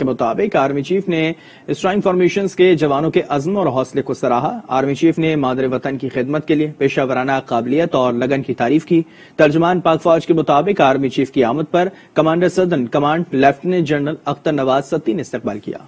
के मुताबिक army chief ने स्ट्राइक फॉर्मेशन के जवानों के अजम और हौसले को सराहा आर्मी चीफ ने मादर वतन की खिदमत के लिए पेशा वराना काबिलियत और लगन की तारीफ की तर्जमान पाक फौज के मुताबिक आर्मी चीफ की आमद पर commander southern command lieutenant general Akhtar Nawaz Satti ने इस्तेमाल किया